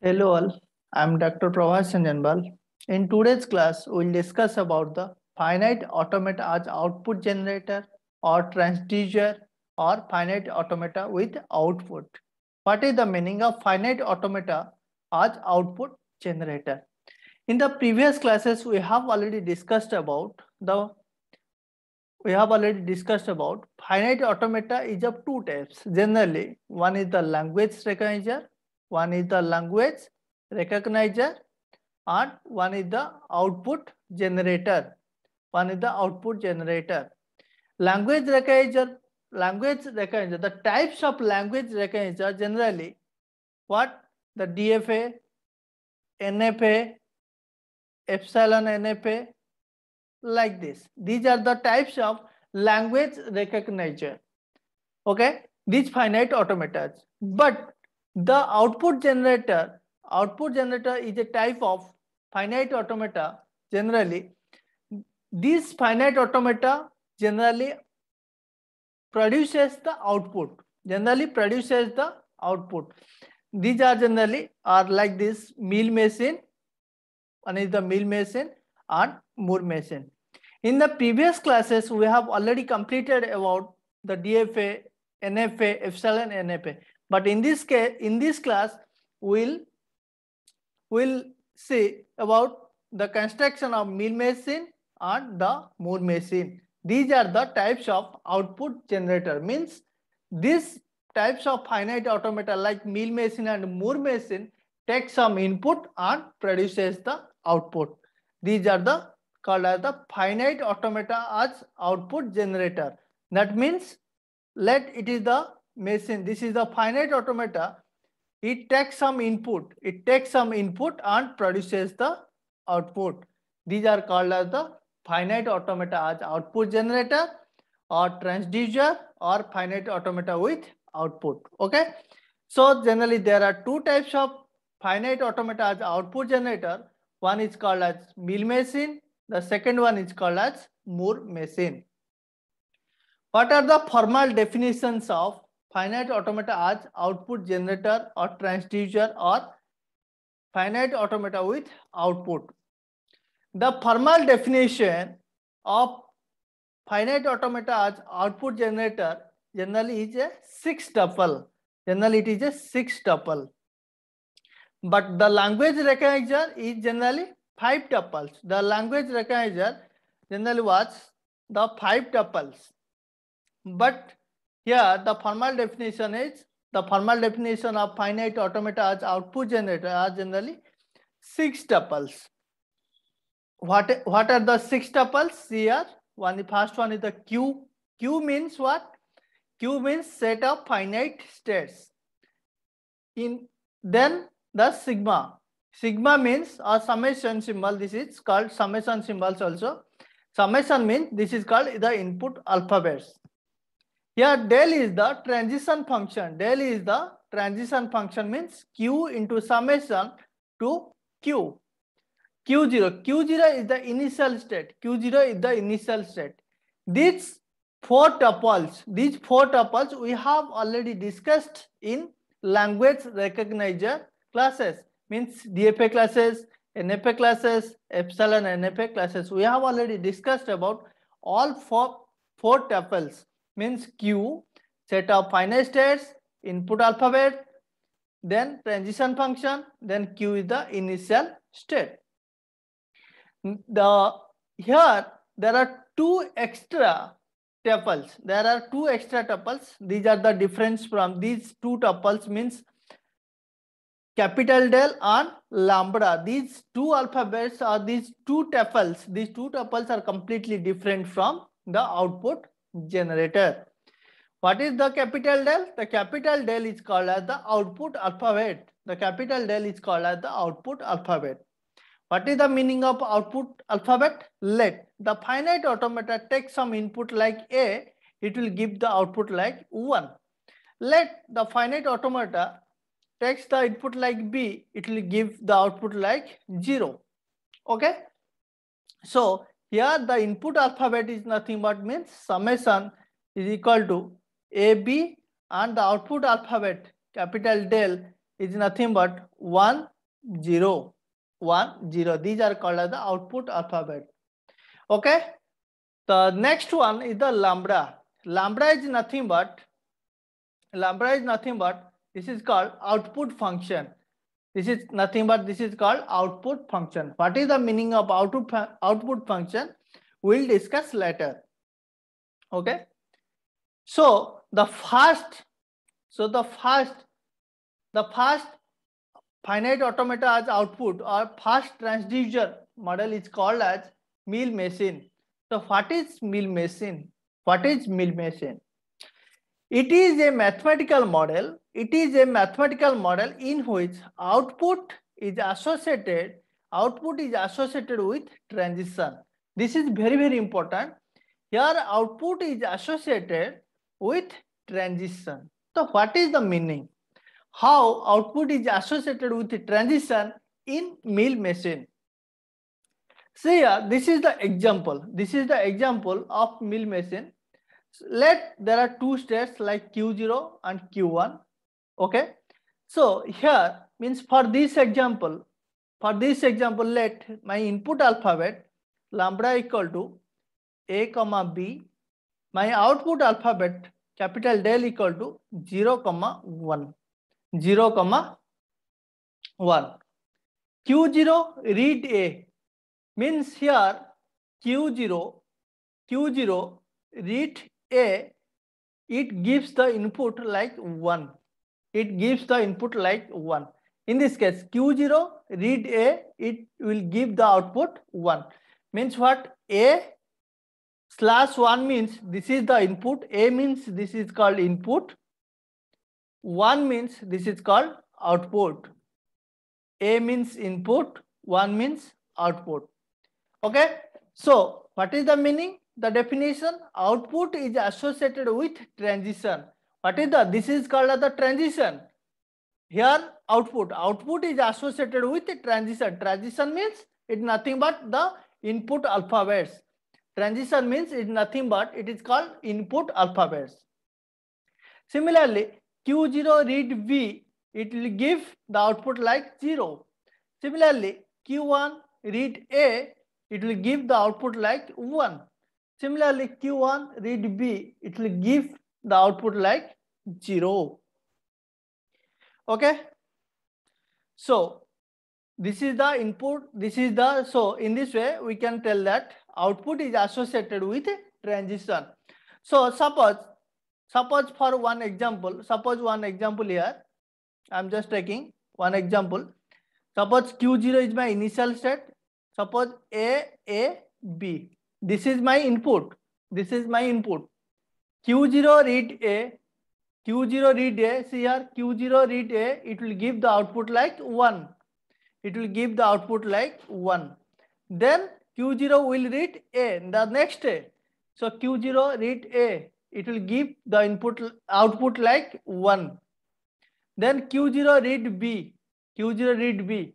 Hello all, I'm Dr. Pravash Chanjanbal. In today's class, we'll discuss about the finite automata as output generator or transducer or finite automata with output. What is the meaning of finite automata as output generator? In the previous classes, we have already discussed about the we have already discussed about finite automata is of two types. Generally, one is the language recognizer one is the language recognizer and one is the output generator one is the output generator language recognizer language recognizer the types of language recognizer generally what the dfa nfa epsilon nfa like this these are the types of language recognizer okay these finite automata but The output generator, output generator is a type of finite automata generally. this finite automata generally produces the output, generally produces the output. These are generally are like this mill machine, one is the mill machine and more machine. In the previous classes, we have already completed about the DFA, NFA, Epsilon NFA. But in this case, in this class, we'll, we'll see about the construction of mill machine and the Moore machine. These are the types of output generator. Means these types of finite automata like mill machine and moor machine take some input and produces the output. These are the called as the finite automata as output generator. That means let it is the machine, this is the finite automata, it takes some input, it takes some input and produces the output. These are called as the finite automata as output generator or transducer or finite automata with output. Okay. So generally there are two types of finite automata as output generator. One is called as mill machine. The second one is called as Moore machine. What are the formal definitions of finite automata as output generator और transducer और finite automata with output the formal definition of finite automata as output generator generally is a six tuple generally it is a six tuple but the language recognizer is generally five tuples the language recognizer generally was the five tuples but Here, the formal definition is the formal definition of finite automata as output generator are generally six tuples. What, what are the six tuples here? One, the first one is the Q. Q means what? Q means set of finite states. In then the sigma. Sigma means a summation symbol. This is called summation symbols also. Summation means this is called the input alphabets. Here del is the transition function. Del is the transition function means q into summation to q. Q0. Q0 is the initial state. Q0 is the initial state. These four tuples, these four tuples we have already discussed in language recognizer classes, means DFA classes, NFA classes, Epsilon NFA classes. We have already discussed about all four, four tuples means Q, set of finite states, input alphabet, then transition function, then Q is the initial state. The here there are two extra tuples. There are two extra tuples. These are the difference from these two tuples means capital del and lambda. These two alphabets are these two tuples, these two tuples are completely different from the output generator. What is the capital del? The capital del is called as the output alphabet. The capital del is called as the output alphabet. What is the meaning of output alphabet? Let the finite automata take some input like A, it will give the output like 1. Let the finite automata takes the input like B, it will give the output like 0. Okay. So here the input alphabet is nothing but means summation is equal to AB and the output alphabet capital del is nothing but 1, 0, 1, 0. These are called as the output alphabet. Okay. The next one is the lambda. Lambda is nothing but, lambda is nothing but, this is called output function. This is nothing but this is called output function. What is the meaning of output, output function? We'll discuss later. Okay. So the first, so the first, the first finite automata as output or first transducer model is called as mill machine. So what is mill machine? What is mill machine? It is a mathematical model it is a mathematical model in which output is associated, output is associated with transition. This is very, very important. Here output is associated with transition. So what is the meaning? How output is associated with the transition in mill machine. See, this is the example. This is the example of mill machine. Let there are two states like Q0 and Q1. Okay. So here means for this example, for this example, let my input alphabet lambda equal to a comma b, my output alphabet capital del equal to 0 comma 1, 0 comma 1. Q0 read A means here Q0, Q0 read A, it gives the input like 1 it gives the input like 1. In this case, Q0 read A, it will give the output 1. Means what? A slash 1 means this is the input. A means this is called input. 1 means this is called output. A means input, 1 means output. Okay. So what is the meaning? The definition output is associated with transition. What is the? This is called as the transition. Here output. Output is associated with the transition. Transition means it's nothing but the input alphabets. Transition means it's nothing but it is called input alphabets. Similarly, Q0 read V, it will give the output like 0. Similarly, Q1 read A, it will give the output like 1. Similarly, Q1 read B, it will give the output like zero. Okay. So this is the input. This is the, so in this way, we can tell that output is associated with transition. So suppose, suppose for one example, suppose one example here, I'm just taking one example. Suppose Q0 is my initial state. Suppose A, A, B. This is my input. This is my input. Q0 read A, Q0 read A, see here, Q0 read A, it will give the output like 1. It will give the output like 1. Then Q0 will read A, the next A. So Q0 read A, it will give the input output like 1. Then Q0 read B, Q0 read B,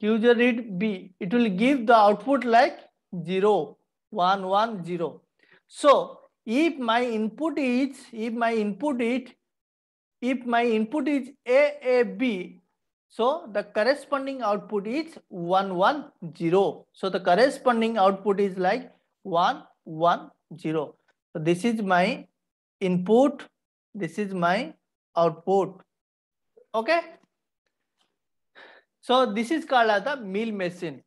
Q0 read B, it will give the output like 0, 1, 1, 0. So if my input is if my input is if my input is AAB, so the corresponding output is 110. So the corresponding output is like 110. So this is my input. This is my output. Okay. So this is called as the mill machine.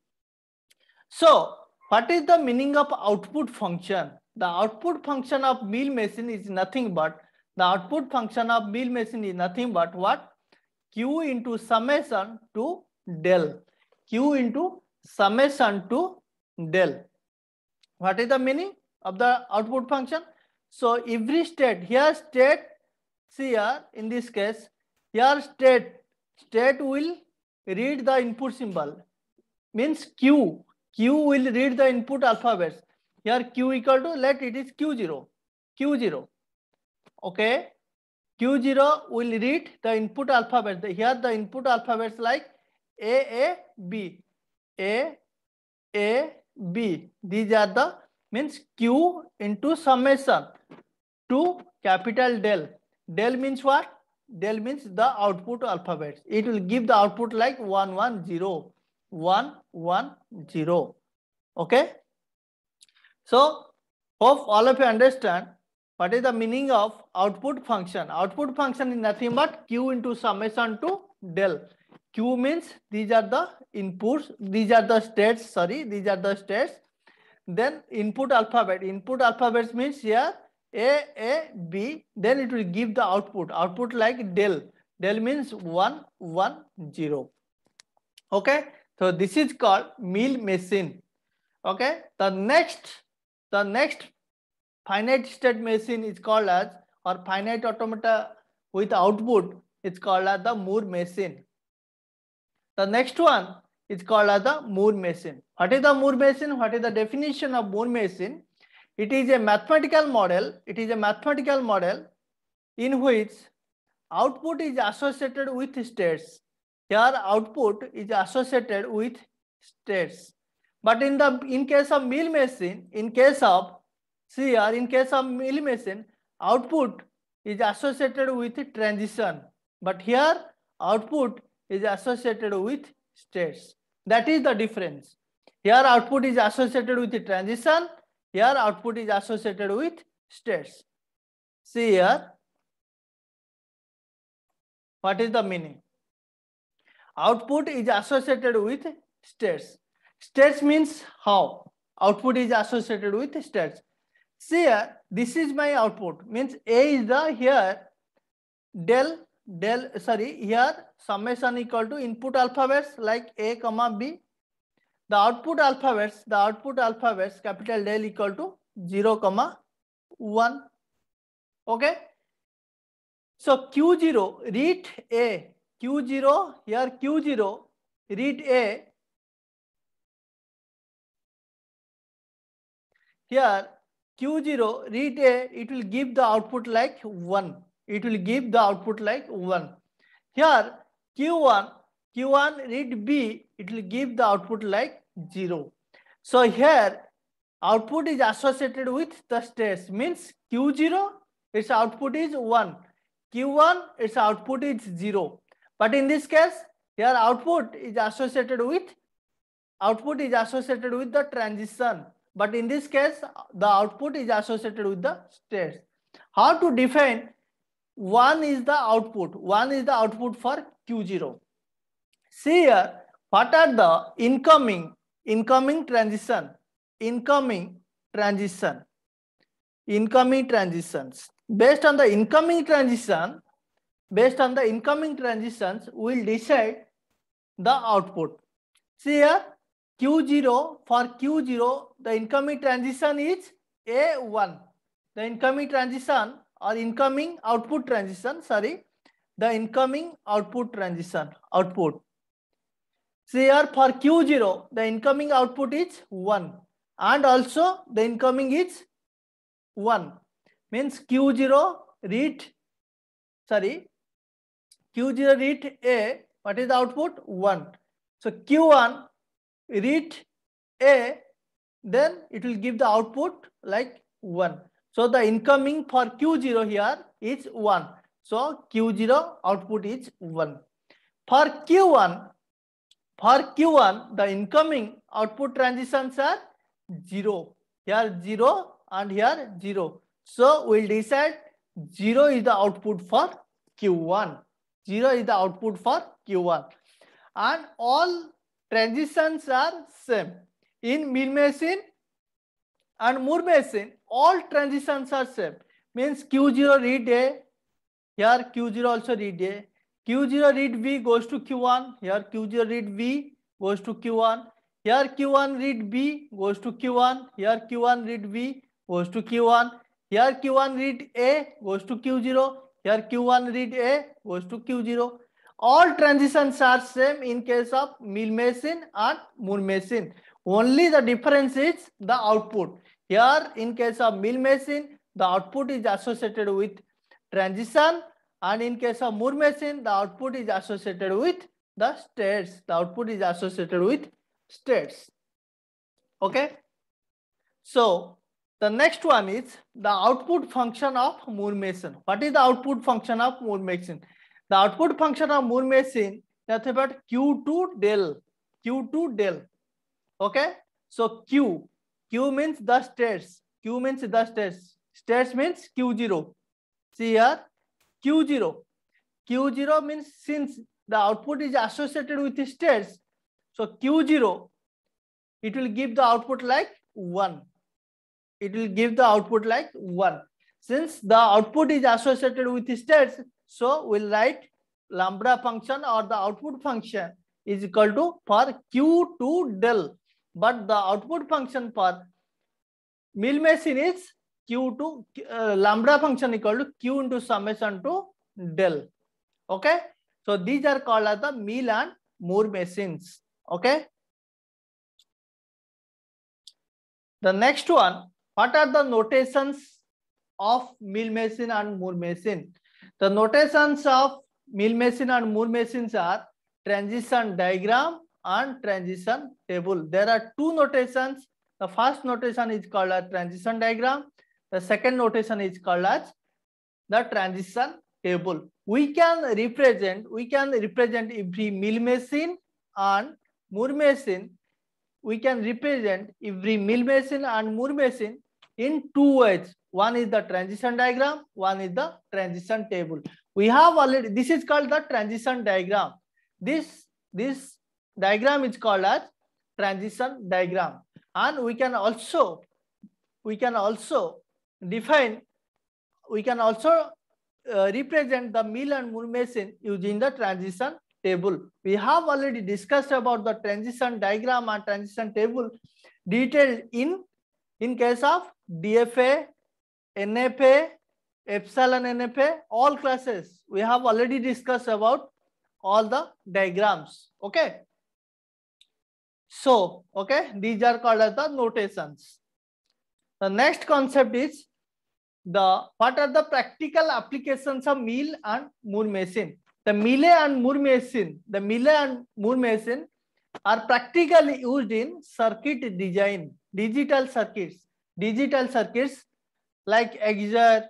So what is the meaning of output function? the output function of mill machine is nothing but the output function of mill machine is nothing but what q into summation to del q into summation to del what is the meaning of the output function so every state here state see here in this case here state state will read the input symbol means q q will read the input alphabets here Q equal to, let it is Q0. Q0. Okay. Q0 will read the input alphabet. Here the input alphabets like A, A, B. A, A, B. These are the means Q into summation to capital del. Del means what? Del means the output alphabets. It will give the output like 110, 110. Okay. So hope all of you understand what is the meaning of output function. Output function is nothing but Q into summation to del. Q means these are the inputs, these are the states, sorry, these are the states. Then input alphabet, input alphabet means here A, A, B, then it will give the output, output like del. Del means 1, 1, 0. Okay, so this is called meal machine. Okay, the next the next finite state machine is called as or finite automata with output is called as the Moore machine. The next one is called as the Moore machine. What is the Moore machine? What is the definition of Moore machine? It is a mathematical model. It is a mathematical model in which output is associated with states. Here output is associated with states. But in the in case of mill machine, in case of CR, in case of mill machine, output is associated with transition. But here output is associated with states. That is the difference. Here output is associated with transition. Here output is associated with states. See here. What is the meaning? Output is associated with states. States means how? Output is associated with states. See here, this is my output. Means A is the here del del sorry here summation equal to input alphabets like A comma B. The output alphabets the output alphabets capital del equal to zero comma one. Okay. So Q zero read A Q zero here Q zero read A here Q0 read A, it will give the output like 1. It will give the output like 1. Here Q1, Q1 read B, it will give the output like 0. So here output is associated with the stress means Q0 its output is 1. Q1 its output is 0. But in this case here output is associated with output is associated with the transition but in this case, the output is associated with the states. How to define one is the output, one is the output for Q0. See here, what are the incoming, incoming transition, incoming transition, incoming transitions. Based on the incoming transition, based on the incoming transitions, we'll decide the output. See here, Q0 for Q0 the incoming transition is A1 the incoming transition or incoming output transition sorry the incoming output transition output so here for Q0 the incoming output is 1 and also the incoming is 1 means Q0 read sorry Q0 read A what is the output 1 so Q1 Read A, then it will give the output like 1. So the incoming for Q0 here is 1. So Q0 output is 1. For Q1, for Q1, the incoming output transitions are 0. Here 0 and here 0. So we'll decide 0 is the output for Q1. 0 is the output for Q1. And all Transitions are same. In mill machine and Moore machine, all transitions are same. Means Q0 read A, here Q0 also read A. Q0 read B goes to Q1, here Q0 read B goes to Q1. Here Q1 read B goes to Q1, here Q1 read B goes to Q1. Here Q1 read A goes to Q0, here Q1 read A goes to Q0. all transitions are same in case of machine and machine. Only the difference is the output. Here, in case of machine, the output is associated with transition. And in case of machine, the output is associated with the states. The output is associated with states. Okay. So, the next one is the output function of machine. What is the output function of machine? The output function of Moore machine, nothing but Q2 del, Q2 del. Okay. So Q, Q means the states. Q means the states. States means Q0. See here, Q0. Q0 means since the output is associated with the states, so Q0, it will give the output like 1. It will give the output like 1. Since the output is associated with the states, so we'll write lambda function or the output function is equal to for Q2 del. But the output function for mill machine is Q2 uh, lambda function equal to Q into summation to del. Okay. So these are called as the mill and Moore machines. Okay. The next one, what are the notations of mill machine and Moore machine? The notations of mill machine and moor machines are transition diagram and transition table. There are two notations. The first notation is called a transition diagram. The second notation is called as the transition table. We can represent, we can represent every mill machine and moor machine. We can represent every mill machine and moor machine in two ways. One is the transition diagram, one is the transition table. We have already, this is called the transition diagram. This, this diagram is called as transition diagram. And we can also, we can also define, we can also uh, represent the mill and moon machine using the transition table. We have already discussed about the transition diagram and transition table detailed in in case of DFA, NFA, Epsilon NFA, all classes. We have already discussed about all the diagrams. Okay. So, okay, these are called as the notations. The next concept is the what are the practical applications of Mill and Moor machine? The Millet and Moor machine, the Millet and Moor machine are practically used in circuit design, digital circuits, digital circuits like exer,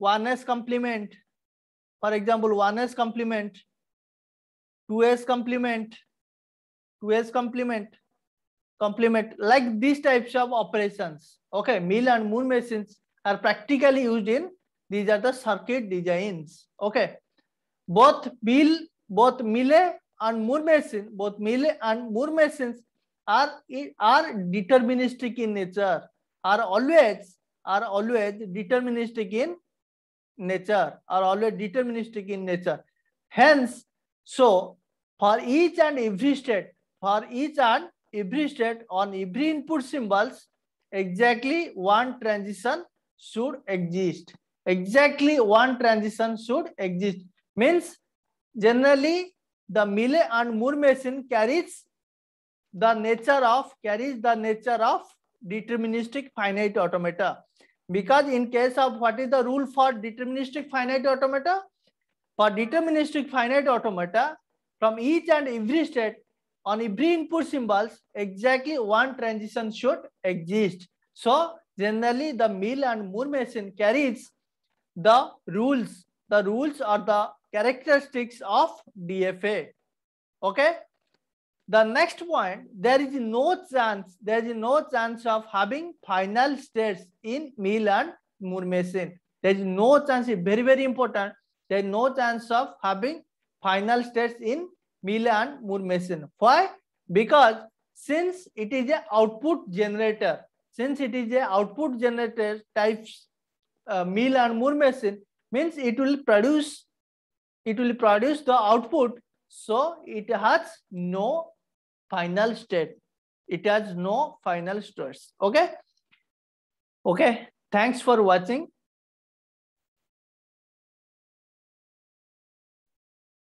1s complement. For example, 1s complement, 2s complement, 2s complement, complement, like these types of operations. Okay, mill and moon machines are practically used in, these are the circuit designs. Okay, both mill, both Mille and moon machine, both Mille and moon machines are, are deterministic in nature, are always are always deterministic in nature, are always deterministic in nature. Hence, so for each and every state, for each and every state on every input symbols, exactly one transition should exist. Exactly one transition should exist. Means generally the Mille and Moore machine carries the nature of carries the nature of deterministic finite automata because in case of what is the rule for deterministic finite automata? For deterministic finite automata, from each and every state on every input symbols, exactly one transition should exist. So generally the Mill and Moore machine carries the rules, the rules are the characteristics of DFA. Okay, the next point, there is no chance, there is no chance of having final states in Milan-Murmesen. and There is no chance, very, very important. There is no chance of having final states in milan and Why? Because since it is a output generator, since it is a output generator type uh, Mill and means it will produce, it will produce the output so it has no final state. It has no final stress. Okay. Okay. Thanks for watching.